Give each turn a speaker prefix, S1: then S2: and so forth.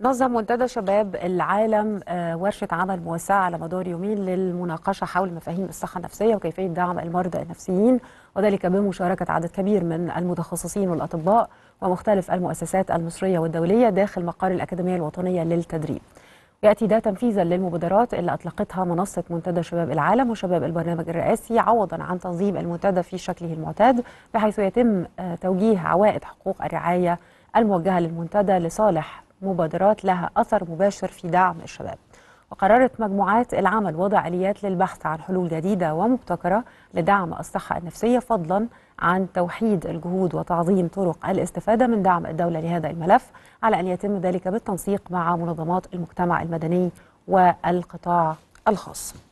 S1: نظم منتدى شباب العالم آه، ورشة عمل موسعة على مدار يومين للمناقشة حول مفاهيم الصحة النفسية وكيفية دعم المرضى النفسيين وذلك بمشاركة عدد كبير من المتخصصين والأطباء ومختلف المؤسسات المصرية والدولية داخل مقر الأكاديمية الوطنية للتدريب يأتي ده تنفيذا للمبادرات اللي أطلقتها منصة منتدى شباب العالم وشباب البرنامج الرئاسي عوضا عن تنظيم المنتدى في شكله المعتاد بحيث يتم آه، توجيه عوائد حقوق الرعاية الموجهة للمنتدى لصالح مبادرات لها أثر مباشر في دعم الشباب وقررت مجموعات العمل وضع آليات للبحث عن حلول جديدة ومبتكرة لدعم الصحة النفسية فضلا عن توحيد الجهود وتعظيم طرق الاستفادة من دعم الدولة لهذا الملف على أن يتم ذلك بالتنسيق مع منظمات المجتمع المدني والقطاع الخاص